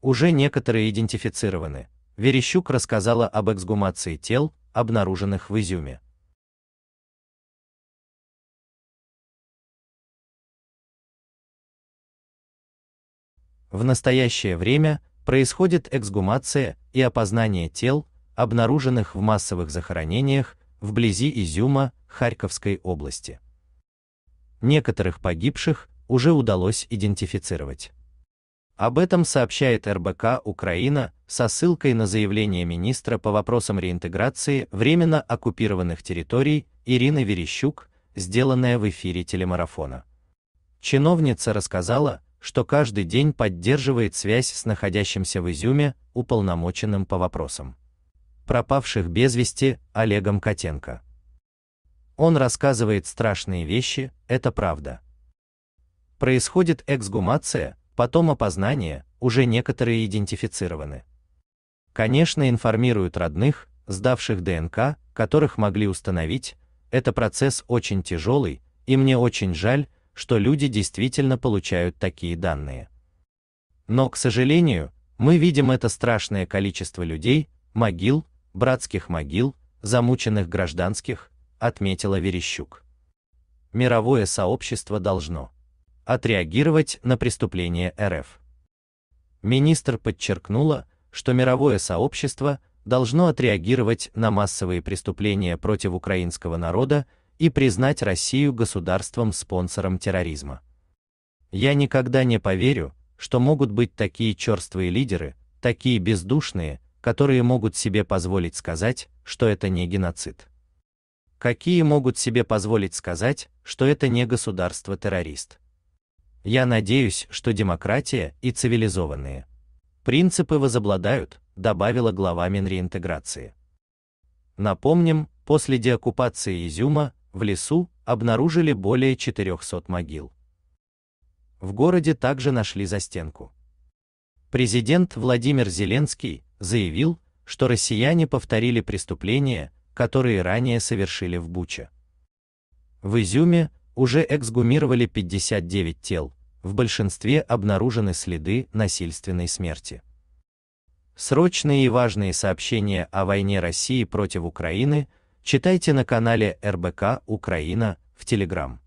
Уже некоторые идентифицированы. Верещук рассказала об эксгумации тел, обнаруженных в Изюме. В настоящее время происходит эксгумация и опознание тел, обнаруженных в массовых захоронениях вблизи Изюма, Харьковской области. Некоторых погибших уже удалось идентифицировать. Об этом сообщает РБК Украина со ссылкой на заявление министра по вопросам реинтеграции временно оккупированных территорий Ирины Верещук, сделанное в эфире телемарафона. Чиновница рассказала, что каждый день поддерживает связь с находящимся в Изюме уполномоченным по вопросам пропавших без вести Олегом Котенко. Он рассказывает страшные вещи, это правда. Происходит эксгумация, потом опознание, уже некоторые идентифицированы. Конечно, информируют родных, сдавших ДНК, которых могли установить, это процесс очень тяжелый, и мне очень жаль, что люди действительно получают такие данные. Но, к сожалению, мы видим это страшное количество людей, могил, братских могил, замученных гражданских, отметила Верещук. Мировое сообщество должно отреагировать на преступления РФ. Министр подчеркнула, что мировое сообщество должно отреагировать на массовые преступления против украинского народа и признать Россию государством-спонсором терроризма. Я никогда не поверю, что могут быть такие черствые лидеры, такие бездушные, которые могут себе позволить сказать, что это не геноцид. Какие могут себе позволить сказать, что это не государство-террорист? Я надеюсь, что демократия и цивилизованные принципы возобладают, добавила глава Минреинтеграции. Напомним, после деоккупации Изюма в лесу обнаружили более 400 могил. В городе также нашли застенку. Президент Владимир Зеленский заявил, что россияне повторили преступления, которые ранее совершили в Буче. В Изюме уже эксгумировали 59 тел, в большинстве обнаружены следы насильственной смерти. Срочные и важные сообщения о войне России против Украины читайте на канале РБК Украина в Телеграм.